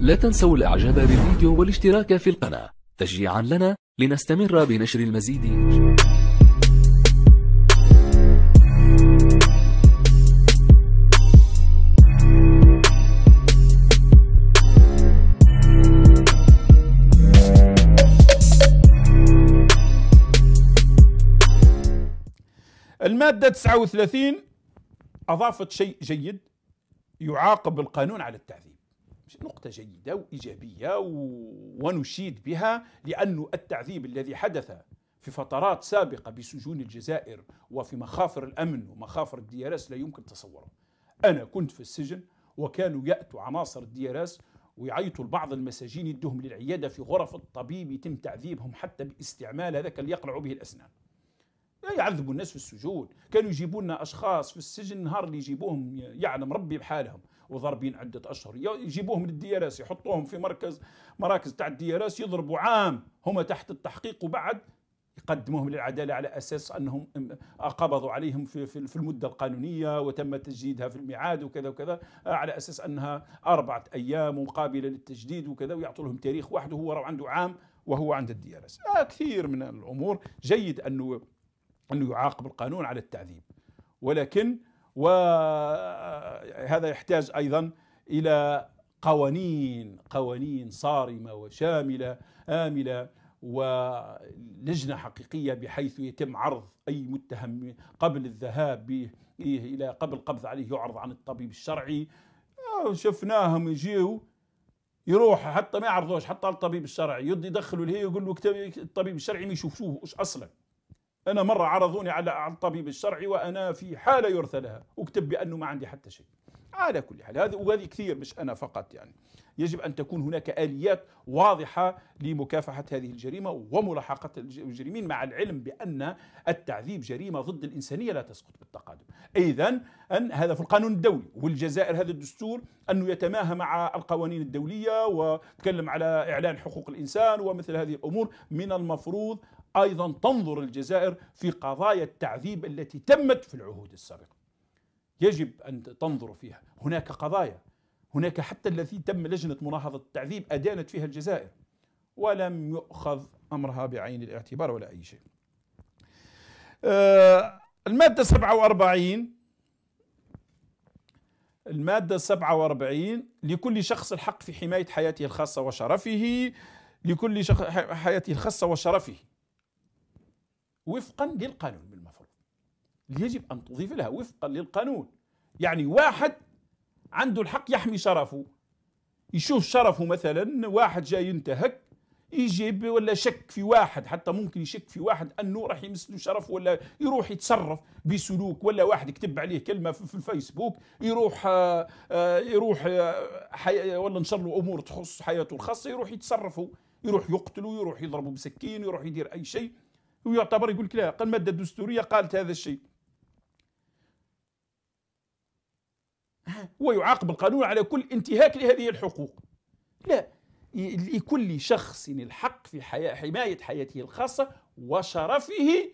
لا تنسوا الإعجاب بالفيديو والاشتراك في القناة تشجيعا لنا لنستمر بنشر المزيد المادة 39 أضافت شيء جيد يعاقب القانون على التعذيب نقطة جيدة وإيجابية ونشيد بها لأن التعذيب الذي حدث في فترات سابقة بسجون الجزائر وفي مخافر الأمن ومخافر الديارس لا يمكن تصوره أنا كنت في السجن وكانوا يأتوا عناصر الديارس ويعيطوا لبعض المساجين يدهم للعيادة في غرف الطبيب يتم تعذيبهم حتى باستعمال هذاك اللي يقلعوا به الأسنان لا يعذبوا الناس في السجون كانوا يجيبوا لنا أشخاص في السجن نهار اللي يجيبوهم يعلم ربي بحالهم وضاربين عده اشهر يجيبوهم للديارس يحطوهم في مركز مراكز تاع الديارس يضربوا عام هما تحت التحقيق وبعد يقدموهم للعداله على اساس انهم قبضوا عليهم في في المده القانونيه وتم تجديدها في الميعاد وكذا وكذا آه، على اساس انها اربعه ايام مقابله للتجديد وكذا ويعطوا لهم تاريخ واحد وهو عنده عام وهو عند الديارس آه كثير من الامور جيد انه انه يعاقب القانون على التعذيب ولكن وهذا آه، يحتاج ايضا الى قوانين قوانين صارمه وشامله امله ولجنه حقيقيه بحيث يتم عرض اي متهم قبل الذهاب به الى قبل قبض عليه يعرض عن الطبيب الشرعي آه، شفناهم يجيو يروح حتى ما يعرضوش حتى على الطبيب الشرعي يدخلوا له يقول له الطبيب الشرعي ما يشوفوه اصلا أنا مرة عرضوني على الطبيب الشرعي وأنا في حالة يرثى لها اكتب بأنه ما عندي حتى شيء على كل حال هذا وهذه كثير مش أنا فقط يعني يجب أن تكون هناك آليات واضحة لمكافحة هذه الجريمة وملاحقة المجرمين مع العلم بأن التعذيب جريمة ضد الإنسانية لا تسقط بالتقادم اذا أن هذا في القانون الدولي والجزائر هذا الدستور أنه يتماهى مع القوانين الدولية وتكلم على إعلان حقوق الإنسان ومثل هذه الأمور من المفروض أيضا تنظر الجزائر في قضايا التعذيب التي تمت في العهود السابقة يجب أن تنظر فيها هناك قضايا هناك حتى الذي تم لجنة مناهضة التعذيب أدانت فيها الجزائر ولم يؤخذ أمرها بعين الاعتبار ولا أي شيء آه، المادة 47 المادة 47 لكل شخص الحق في حماية حياته الخاصة وشرفه لكل شخص حياته الخاصة وشرفه وفقا للقانون بالمفروض يجب أن تضيف لها وفقا للقانون يعني واحد عنده الحق يحمي شرفه يشوف شرفه مثلا واحد جاي ينتهك يجيب ولا شك في واحد حتى ممكن يشك في واحد انه راح يمس له شرف ولا يروح يتصرف بسلوك ولا واحد يكتب عليه كلمه في الفيسبوك يروح آه، آه، يروح ولا نشر له امور تخص حياته الخاصه يروح يتصرفوا يروح يقتلوا يروح يضربوا بسكين يروح يدير اي شيء ويعتبر يقول لك لا قال الماده الدستوريه قالت هذا الشيء ويعاقب القانون على كل انتهاك لهذه الحقوق لا لكل شخص الحق في حياة حماية حياته الخاصة وشرفه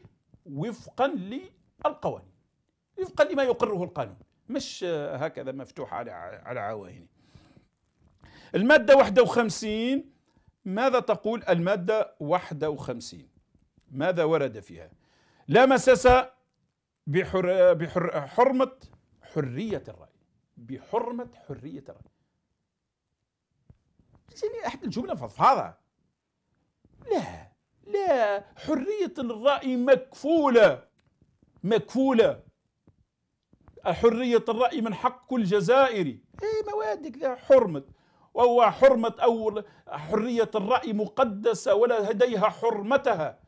وفقا للقوانين وفقا لما يقره القانون مش هكذا مفتوح على على عواهنه المادة 51 ماذا تقول المادة 51 ماذا ورد فيها لا مساس بحر بحر حرمة حرية الرأي بحرمة حرية الرأي يعني أحد الجملة فضفاضة لا لا حرية الرأي مكفولة مكفولة حرية الرأي من حق كل جزائري ايه موادك ذا حرمة وهو حرمة أو حرية الرأي مقدسة ولا هديها حرمتها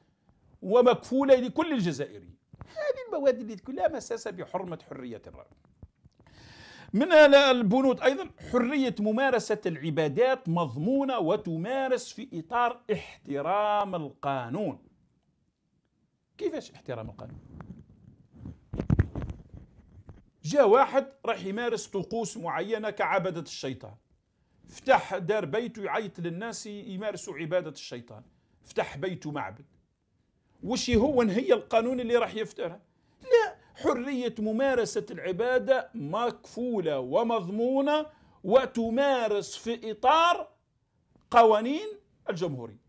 ومكفولة لكل الجزائريين هذه المواد اللي كلها مساسة بحرمة حرية الرأي من البنود أيضا حرية ممارسة العبادات مضمونة وتمارس في إطار احترام القانون كيفاش احترام القانون؟ جاء واحد راح يمارس طقوس معينة كعبدة الشيطان فتح دار بيته يعيط للناس يمارسوا عبادة الشيطان فتح بيته معبد وش هو هي القانون اللي راح يفترها لا حرية ممارسة العبادة مكفولة ومضمونة وتمارس في إطار قوانين الجمهورية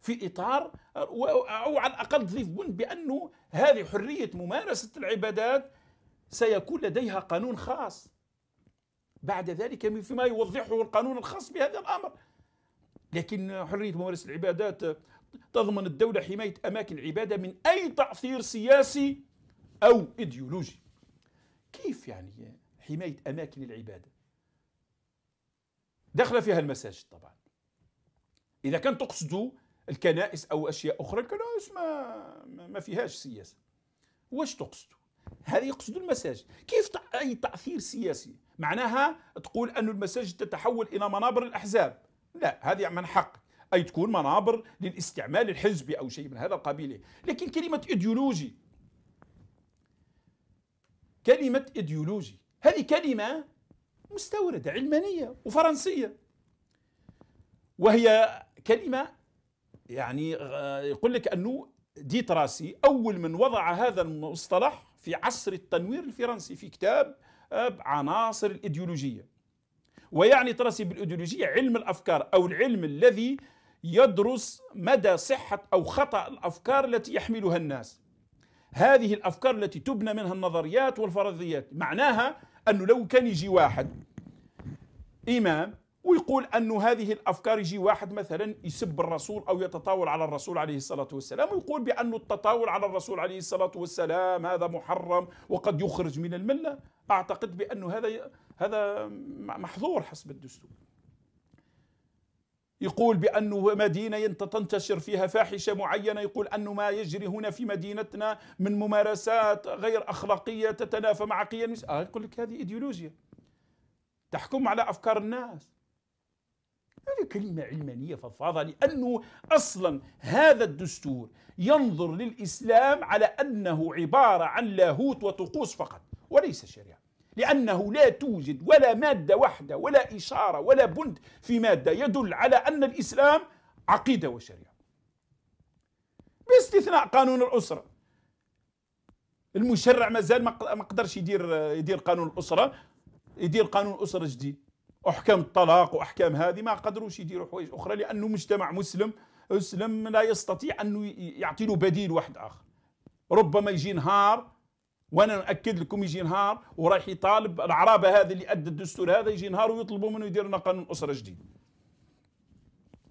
في إطار أو على الأقل تضيف بأنه هذه حرية ممارسة العبادات سيكون لديها قانون خاص بعد ذلك فيما يوضحه القانون الخاص بهذا الأمر لكن حرية ممارسة العبادات تضمن الدولة حماية أماكن العبادة من أي تعثير سياسي أو إيديولوجي كيف يعني حماية أماكن العبادة دخل فيها المساجد طبعا إذا كان تقصدوا الكنائس أو أشياء أخرى الكنائس ما, ما فيهاش سياسة واش تقصدوا هذه يقصدوا المساجد كيف أي تأثير سياسي معناها تقول أن المساجد تتحول إلى منابر الأحزاب لا هذه من حق أي تكون منابر للاستعمال الحزبي أو شيء من هذا القبيل لكن كلمة إيديولوجي كلمة إيديولوجي هذه كلمة مستوردة علمانية وفرنسية وهي كلمة يعني يقول لك أنه دي تراسي أول من وضع هذا المصطلح في عصر التنوير الفرنسي في كتاب آه، عناصر الإيديولوجية ويعني تراسي بالإيديولوجية علم الأفكار أو العلم الذي يدرس مدى صحة أو خطأ الأفكار التي يحملها الناس هذه الأفكار التي تبنى منها النظريات والفرضيات معناها أنه لو كان يجي واحد إمام ويقول أن هذه الأفكار يجي واحد مثلا يسب الرسول أو يتطاول على الرسول عليه الصلاة والسلام ويقول بأن التطاول على الرسول عليه الصلاة والسلام هذا محرم وقد يخرج من الملة أعتقد بأن هذا هذا محظور حسب الدستور يقول بأنه مدينة تنتشر فيها فاحشة معينة يقول أنه ما يجري هنا في مدينتنا من ممارسات غير أخلاقية تتنافى مع قيم آه يقول لك هذه إيديولوجيا تحكم على أفكار الناس هذه كلمة علمانية فضفاضة لأنه أصلا هذا الدستور ينظر للإسلام على أنه عبارة عن لاهوت وطقوس فقط وليس شريعة لأنه لا توجد ولا مادة واحدة ولا إشارة ولا بند في مادة يدل على أن الإسلام عقيدة وشريعة باستثناء قانون الأسرة المشرع مازال ما قدرش يدير يدير قانون الأسرة يدير قانون الأسرة جديد أحكام الطلاق وأحكام هذه ما قدروش يديروا حوايج أخرى لأنه مجتمع مسلم مسلم لا يستطيع أنه يعطي له بديل واحد آخر ربما يجي نهار وانا ناكد لكم يجي نهار ورايح يطالب العرابه هذه اللي ادى الدستور هذا يجي نهار ويطلبوا منه يدير لنا قانون اسره جديد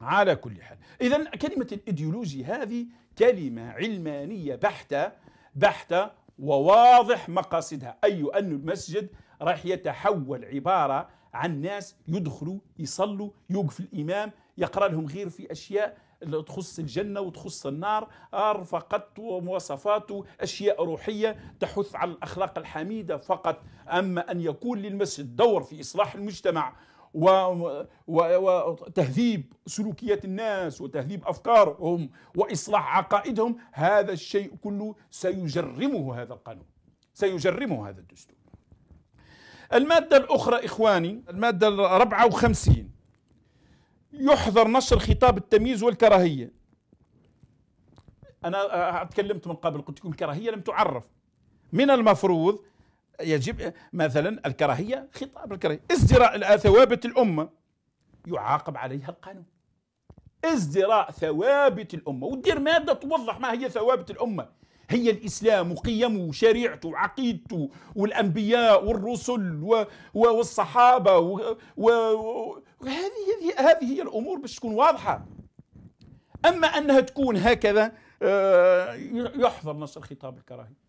على كل حال اذا كلمه الايديولوجي هذه كلمه علمانيه بحته بحته وواضح مقاصدها اي أيوة ان المسجد راح يتحول عباره عن ناس يدخلوا يصلوا يوقف الامام يقرا لهم غير في اشياء تخص الجنه وتخص النار فقط ومواصفات اشياء روحيه تحث على الاخلاق الحميده فقط اما ان يكون للمسجد دور في اصلاح المجتمع وتهذيب سلوكيات الناس وتهذيب افكارهم واصلاح عقائدهم هذا الشيء كله سيجرمه هذا القانون سيجرمه هذا الدستور المادة الأخرى إخواني المادة الرابعة وخمسين يحظر نشر خطاب التمييز والكراهية أنا تكلمت من قبل قلت لكم الكراهية لم تعرف من المفروض يجب مثلا الكراهية خطاب الكراهية ازدراء ثوابت الأمة يعاقب عليها القانون ازدراء ثوابت الأمة ودير مادة توضح ما هي ثوابت الأمة هي الإسلام وقيمه وشريعته وعقيدته والأنبياء والرسل والصحابة وهذه هذه هذه هي الأمور باش تكون واضحة أما أنها تكون هكذا آه، يحضر نشر خطاب الكراهية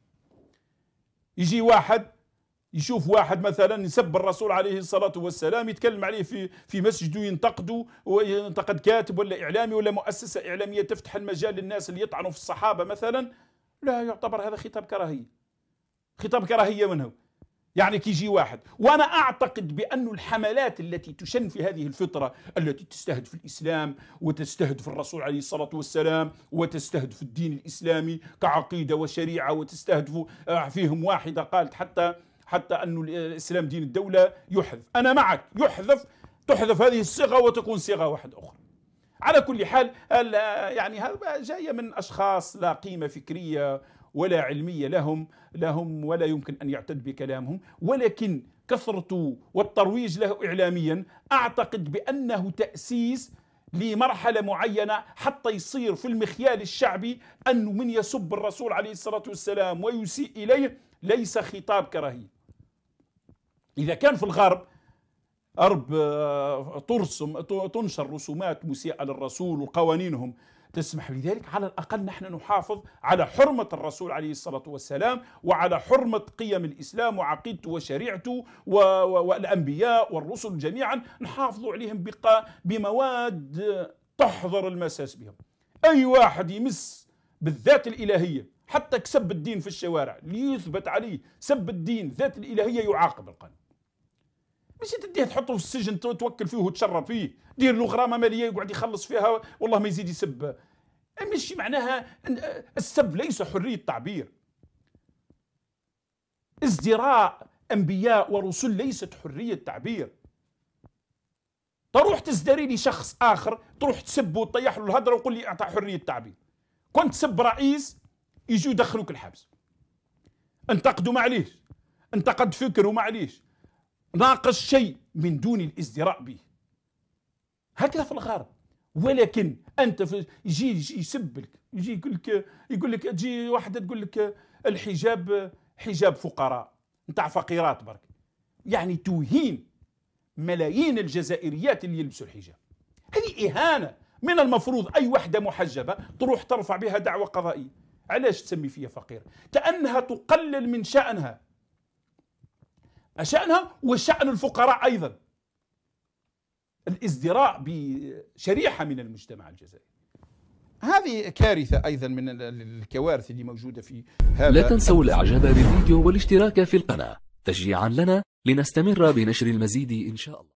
يجي واحد يشوف واحد مثلا يسب الرسول عليه الصلاة والسلام يتكلم عليه في في مسجده ينتقده وينتقد كاتب ولا إعلامي ولا مؤسسة إعلامية تفتح المجال للناس اللي يطعنوا في الصحابة مثلا لا يعتبر هذا خطاب كراهيه خطاب كراهيه منه يعني كيجي واحد وانا اعتقد بان الحملات التي تشن في هذه الفطرة التي تستهدف الاسلام وتستهدف الرسول عليه الصلاه والسلام وتستهدف الدين الاسلامي كعقيده وشريعه وتستهدف آه، فيهم واحده قالت حتى حتى ان الاسلام دين الدوله يحذف انا معك يحذف تحذف هذه الصيغه وتكون صيغه واحده اخرى على كل حال يعني جايه من اشخاص لا قيمه فكريه ولا علميه لهم لهم ولا يمكن ان يعتد بكلامهم ولكن كثرته والترويج له اعلاميا اعتقد بانه تاسيس لمرحله معينه حتى يصير في المخيال الشعبي ان من يسب الرسول عليه الصلاه والسلام ويسيء اليه ليس خطاب كراهيه. اذا كان في الغرب أرب ترسم آه، تنشر رسومات مسيئة للرسول وقوانينهم تسمح بذلك على الأقل نحن نحافظ على حرمة الرسول عليه الصلاة والسلام وعلى حرمة قيم الإسلام وعقيدته وشريعته والأنبياء والرسل جميعا نحافظ عليهم بمواد تحظر المساس بهم أي واحد يمس بالذات الإلهية حتى كسب الدين في الشوارع ليثبت عليه سب الدين ذات الإلهية يعاقب القانون ماشي تديه تحطه في السجن توكل فيه وتشرب فيه دير له غرامه ماليه يقعد يخلص فيها والله ما يزيد يسب ماشي معناها السب ليس حريه تعبير ازدراء انبياء ورسل ليست حريه تعبير تروح تزدري لي شخص اخر تروح تسبه وتطيح له الهدره وقول لي اعطى حريه تعبير كنت تسب رئيس يجوا يدخلوك الحبس انتقدوا معليش انتقد فكر ومعليش ناقص شيء من دون الازدراء به هكذا في الغرب ولكن انت يجي يسب لك يجي يقول لك يقول لك تجي واحده تقول لك الحجاب حجاب فقراء نتاع فقيرات برك يعني توهين ملايين الجزائريات اللي يلبسوا الحجاب هذه اهانه من المفروض اي وحده محجبه تروح ترفع بها دعوه قضائيه علاش تسمي فيها فقير كانها تقلل من شانها شأنها وشأن الفقراء أيضا الازدراء بشريحة من المجتمع الجزائري هذه كارثة أيضا من الكوارث اللي موجودة في هذا لا تنسوا الإعجاب بالفيديو والاشتراك في القناة تشجيعا لنا لنستمر بنشر المزيد إن شاء الله